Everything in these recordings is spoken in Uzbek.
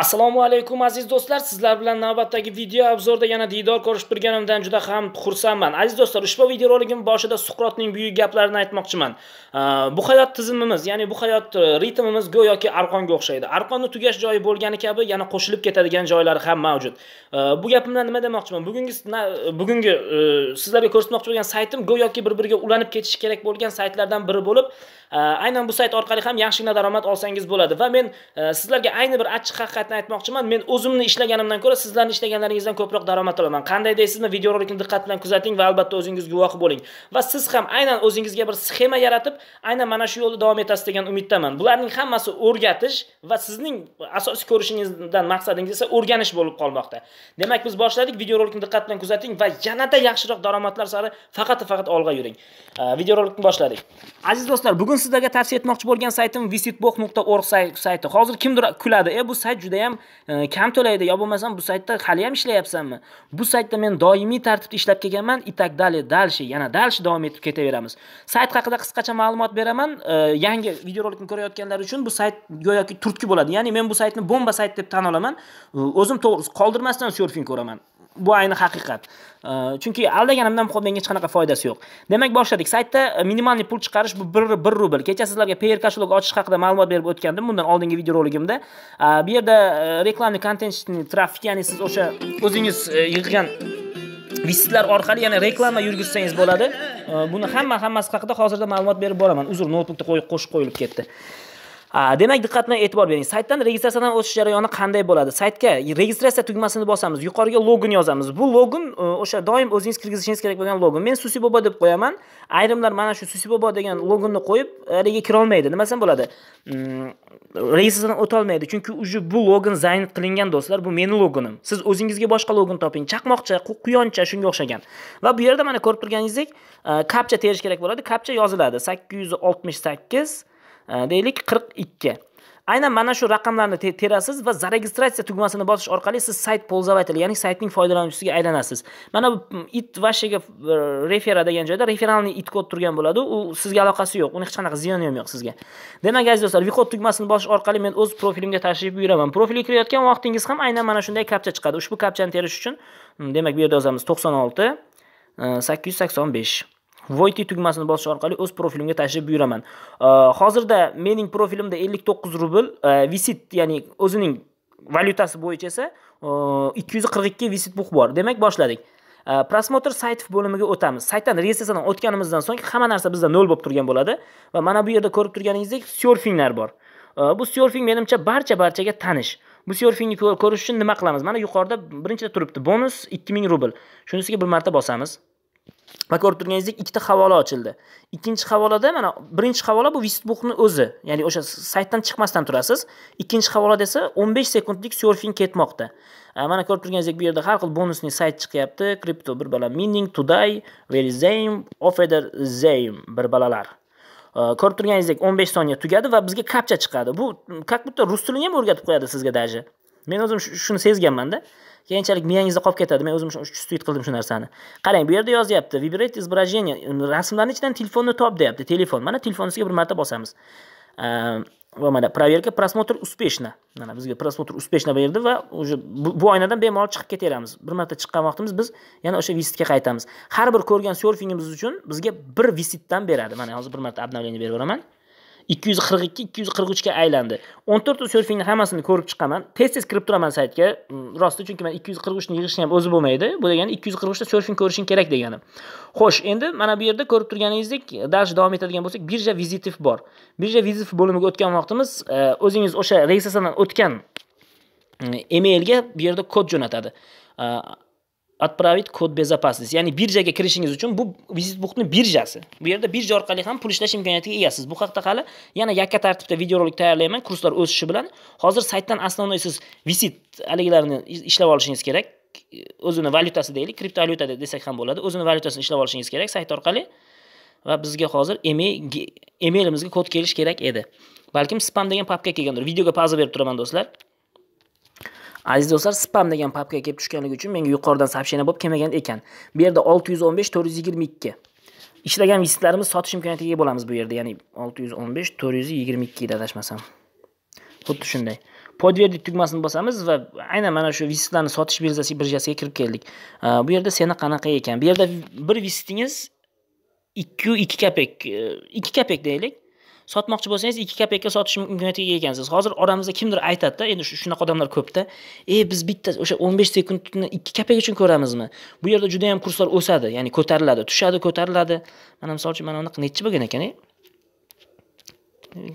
Assalomu alaykum aziz do'stlar, sizlar bilan navbatdagi video obzorda yana diydor ko'rishib turganimdan juda ham xursandman. Aziz do'stlar, ushbu video boshida Suqrotning buyuk gaplarini aytmoqchiman. Bu hayot tizimimiz, ya'ni bu hayot e, ritmimiz go'yoki arqonga o'xshaydi. Arqonni tugash joyi bo'lgani kabi yana qo'shilib ketadigan joylari ham mavjud. Bu gapimdan nima demoqchiman? Bugungi bugungi e, sizlarga ko'rsatmoqchi bo'lgan saytim go'yoki bir-biriga ulanib ketishi kerak bo'lgan saytlardan biri bo'lib, aynan bu sayt orqali ham yaxshigina daromad olsangiz bo'ladi va men e, sizlarga ayni bir achchiq haqiqatni aytmoqchiman men o'zimni ishlaganimdan ko'ra sizlarni ishlaganlaringizdan ko'proq daromad olaman qanday deysizmi videorolikni diqqat bilan kuzating va albatta o'zingiz guvohi bo'ling va siz ham aynan o'zingizga bir sxema yaratib aynan mana shu yo'lda davom etasiz degan umiddaman bularning hammasi o'rgatish va sizning asosiy ko'rishingizdan maqsadingiz esa o'rganish bo'lib qolmoqda demak biz boshladik videorolikni diqqat bilan kuzating va yanada yaxshiroq daromadlar sari faqat va faqat olg'a yuring videorolikni boshladik aziz do'stlar bugun sizlarga tavsiya etmoqchi bo'lgan saytim visitbox.org sayti. Hozir kimdir kuladi, "E bu sayt juda ham e, kam to'laydi yo bo'lmasam bu saytda hali ham ishlayapsanmi?" Bu saytda men doimiy tartibda ishlab kelganman, и так далее, дальше, yana дальше davom etib ketaveramiz. Sayt haqida qisqacha ma'lumot beraman. E, yangi videorolikni ko'rayotganlar uchun bu sayt go'yoki turtki bo'ladi. Ya'ni men bu saytni bomba sayt deb tan olaman. O'zim to'g'risi qoldirmasdan surfing ko'raman. bu ayni haqiqat chunki aldaganimdan ham menga hech qanaqa foydasi yo'q demak boshladik saytda e, minimalniy pul chiqarish bu bir bir rubl kecha sizlarga payer kashlog ochish haqida ma'lumot berib o'tgandim bundan oldingi videorolikimda bu yerda e, reklamni kontentni trafik ya'ni siz o'sha o'zingiz e, yig'gan vizitlar orqali yana reklama yurgizsangiz bo'ladi buni hamma hammasi haqida hozirda ma'lumot berib boraman uzr noutbukda qo'shib qo'yilib ketdi demak diqqat bilan e'tibor bering saytdan registratsiyadan o'tish jarayoni qanday bo'ladi saytga registratsiya tugmasini bosamiz yuqoriga login yozamiz bu login e, o'sha doim o'zingiz kirgizishingiz kerak bo'lgan login men susi bobo deb qo'yaman ayrimlar mana shu susi bobo degan loginni qo'yib e, haligi kirolmaydi nima desam bo'ladi mm, registratsiyadan o'tolmaydi chunki уже bu login zayn qilingan do'stlar bu meni loginim siz o'zingizga boshqa login toping chaqmoqcha quyoncha shunga o'xshagan va bu yerda mana ko'rib turganingizdek e, kapcha terish kerak bo'ladi kapcha yoziladi sakkiz yuz oltmish sakkiz Э, deylik 42. aynan mana shu raqamlarni terasiz va zaregistratsiya tugmasini bosish orqali siz sayt пользователя ya'ni saytning foydalanuvchisiga aylanasiz mana bu it vashiga e, refera degan joyda referalniy it kod turgan bo'ladi u sizga aloqasi yo'q uni hech qanaqa ziyoni ham yo'q sizga demak aziz do'stlar vkod tugmasini bosish orqali men o'z profilimga tashrif buyuraman profilga kirayotgan vaqtingiz ham aynan mana shunday kapcha chiqadi ushbu kapchani terish uchun demak bu yerda yozamiz to'qson olti e, sakkiz yuz sakson besh Voyti tugmasini bosish orqali o'z profilimga tashrif buyuraman. Hozirda mening profilimda 59 rubl e, visit, ya'ni o'zining valyutasi bo'yicha esa 242 e, visit buq bor. Demak, boshladik. E, Prosmotr sayt bo'limiga o'tamiz. Saytdan registratsiyadan o'tganimizdan so'ng hamma narsa bizda nol bo'lib turgan bo'ladi va mana bu yerda ko'rib turganingizdek surfinglar bor. Bu surfing menimcha barcha barchaga tanish. Bu surfingni ko'rish uchun nima qilamiz? Mana yuqorida birinchida turibdi bonus 2000 rubl. Shunisiga bir marta bosamiz. Va ko'rib turganingizdek ikkita havola ochildi. Ikkinchi havolada mana birinchi havola bu Vistbukni o'zi, ya'ni o'sha saytdan chiqmasdan turasiz. Ikkinchi havola esa 15 sekundlik surfing ketmoqda. Mana ko'rib turganingizdek bu yerda har xil bonusli sayt chiqyapti. Crypto bir bala mining today, Verizame, Ofeder Zame bir balalar. ko'rib turganingizdek 15 soniya tugadi va bizga kapcha chiqadi. Bu как будто rus tilini ham o'rgatib qo'yadi sizga даже. Men o'zim shuni sezganman-da. keyinchalik miyangizda qolib ketadi men o'zim suyt qildim shu narsani qarang bu yerda yozyapti vibrate изображение rasmlarni ichidan telefonni top deyapti telefon mana telefonimizga bir marta bosamiz va mana проверка просмотр успешно mana bizga просмотр успешно berdi va уже bu oynadan bemalol chiqib ketaveramiz bir marta chiqqan vaqtimiz biz yana o'sha visitga qaytamiz har bir ko'rgan serfingimiz uchun bizga bir visitdan beradi mana hozir bir marta обновление berib yuboraman 242 243 ga aylandi 14 ta serfingni hammasini ko'rib chiqaman tez tez kirib turaman saytga mm, rosti chunki man 243 ni yig'ishni ham o'zi bo'lmaydi bu degani 243 ta serfing ko'rishing kerak degani xo'sh endi mana bu yerda ko'rib turganingizdek дальше e, davom etadigan bo'lsak birja vizitiv bor birja vizitiv bo'limiga o'tgan vaqtimiz e, o'zingiz o'sha registratsiyadan o'tgan mm, emailga bu yerda kod jo'natadi e, отправить код безопасности ya'ni birjaga kirishingiz uchun bu vizitbookni birjasi bu yerda birja orqali ham pul ishlash imkoniyatiga egasiz bu haqida hali yana yakka tartibda videorolik tayyorlayman kurslar o'sishi bilan hozir saytdan основной siz visit haligilarini ishlab olishingiz kerak o'zini valyutasi deylik kriptovalyuta desak ham bo'ladi o'zini valyutasini ishlab olishingiz kerak sayt orqali va bizga hozir emailimizga kod kelishi kerak edi balkim spam degan papka kelgandir videoga pauza berib turaman do'stlar Aziz do'stlar, spam degan papkaga kelib tushganligi uchun menga yuqoridan sabshena bo'lib kelmagan ekan. Bu yerda 615 422. Ishlagan visitlarimiz sotish imkoniyatiga ega bo'lamiz bu yerda, ya'ni 615 422 da adashmasam. Xuddi shunday. Podverdi tugmasini bosamiz va aynan mana shu visitlarni sotish birjasi birjasiga kirib keldik. Bu yerda seni qanaqa ekan? Bu yerda bir visitingiz 2 2 kopek, 2 kopek deylik. sotmoqchi bo'lsangiz ikki kopeyka sotish imkoniyatiga ekansiz hozir oramizda kimdir aytadida endi shunaqa odamlar ko'pda e biz bitta o'sha o'n besh sekundni ikki kopeyka uchun ko'ramizmi bu yerda juda yam kurslar o'sadi ya'ni ko'tariladi tushadi ko'tariladi mana misol uchun mana bunaqa nechi bo'lgan ekan e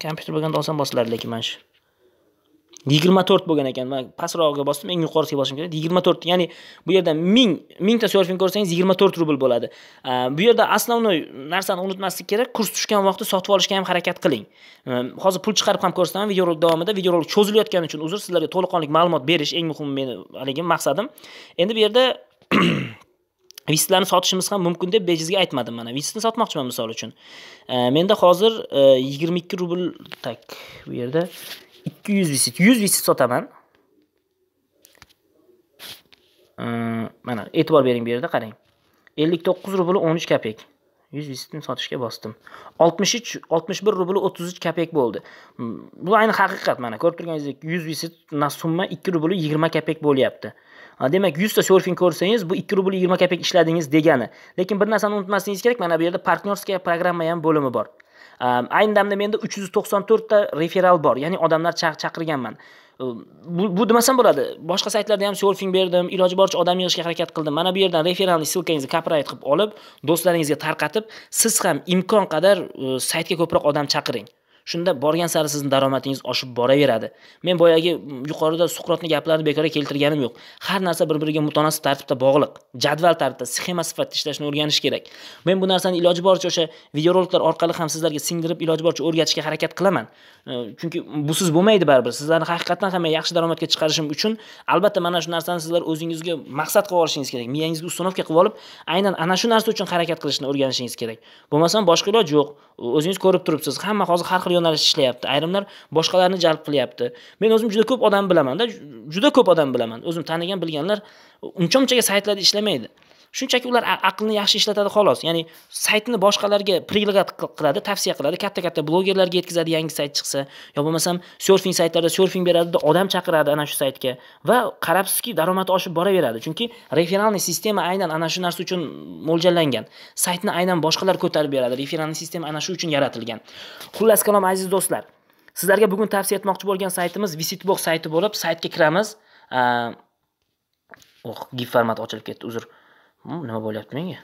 kompyuter bo'lganda oson bosiladi lekin mana shu 24 bo'lgan ekan. Men pastrog'iga bosdim, eng yuqorisiga bosishim kerak. 24, ya'ni bu yerda 1000 ming ta syorfing ko'rsangiz 24 rubl bo'ladi. Bu yerda основной narsani unutmaslik kerak. Kurs tushgan vaqtda sotib olishga ham harakat qiling. Hozir pul chiqarib ham ko'rsataman videorolik davomida. Videorolik cho'zilayotgani uchun uzr, sizlarga to'laqonli ma'lumot berish eng muhimi meni haligi maqsadim. Endi bu yerda vistlarni sotishimiz ham mumkin deb bejizga aytmadim mana vistni sotmoqchiman misol uchun menda hozir 22 rubl tak bu yerda 200 visit 100 visit sotaman mana e'tibor bering bu yerda qarang 59 rubl 13 kopek 100 visitni sotishga bosdim 63 61 rubl 33 kopek bo'ldi bu ayni haqiqat mana ko'rib turganingizdek 100 visit summa 2 rubl 20 kopek bo'lyapti demak 100 ta surfing ko'rsangiz bu 2 rubl 20 kopek ishladingiz degani lekin bir narsani unutmasligingiz kerak mana bu yerda partnerskiya programma ham bo'limi bor ayni damda menda 394 ta referral bor ya'ni odamlar chaqirganman bu, bu demasam bo'ladi boshqa saytlarda ham solfing berdim iloji boricha odam yig'ishga harakat qildim mana bu yerdan referralniy ssilkangizni copyright qilib olib do'stlaringizga tarqatib siz ham imkon qadar saytga ko'proq odam chaqiring Shunda borgan sari sizning daromadingiz oshib boraveradi. Men boyagi yuqorida suqrotni gaplarini bekorga keltirganim yo'q. Har narsa bir-biriga mutanosib tartibda bog'liq. Jadval tartibda, sxema sifatida ishlashni o'rganish kerak. Men bu narsani iloji boricha o'sha videoroliklar orqali ham sizlarga singdirib iloji boricha o'rgatishga harakat qilaman. Chunki busiz bo'lmaydi baribir. Sizlarni haqiqatdan ham yaxshi daromadga chiqarishim uchun albatta mana shu narsani sizlar o'zingizga maqsad qilib olishingiz kerak. Miyangizga ustanovka qilib olib, aynan ana shu narsa uchun harakat qilishni o'rganishingiz kerak. Bo'lmasam boshqa iloj yo'q. O'zingiz ko'rib turibsiz, hamma hozir har xil yo'nalish ishlayapti ayrimlar boshqalarni jalb qilyapti men o'zim juda ko'p odam bilamanda juda ko'p odam bilaman o'zim tanigan bilganlar uncha munchaga saytlarda ishlamaydi shunchaki ular aqlni yaxshi ishlatadi xolos ya'ni saytni boshqalarga priglat qiladi tavsiya qiladi katta katta blogerlarga yetkazadi yangi sayt chiqsa yo bo'lmasam surfing saytlarda surfing beradida odam chaqiradi ana shu saytga va qarabsizki daromad oshib boraveradi chunki referalniy sistema aynan ana shu narsa uchun mo'ljallangan saytni aynan boshqalar ko'tarib beradi referalniy sistema ana shu uchun yaratilgan xullas kalom aziz do'stlar sizlarga bugun tavsiya etmoqchi bo'lgan saytimiz visitbox sayti bo'lib saytga kiramiz oh gif format ochilib ketdi uzr nima bo'lyapti menga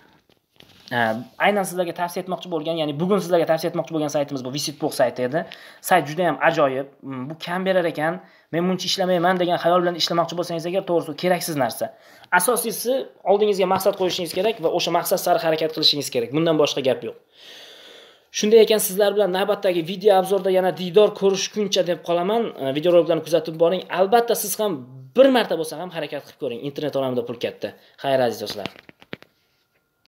aynan sizlarga tavsiya etmoqchi bo'lgan ya'ni bugun sizlarga tavsiya etmoqchi bo'lgan saytimiz bu visitpok sayti edi sayt juda yam ajoyib mm, bu kam berar ekan men buncha ishlamayman degan xayol bilan ishlamoqchi bo'lsangiz agar to'g'risi keraksiz narsa asosiysi oldingizga maqsad qo'yishingiz kerak va o'sha maqsad sari harakat qilishingiz kerak bundan boshqa gap yo'q shunday ekan sizlar bilan navbatdagi video obzorda yana diydor ko'rishguncha deb qolaman videoroliklarni kuzatib boring albatta siz ham bir marta bo'lsa ham harakat qilib ko'ring internet olamida pul katta xayr aziz do'stlar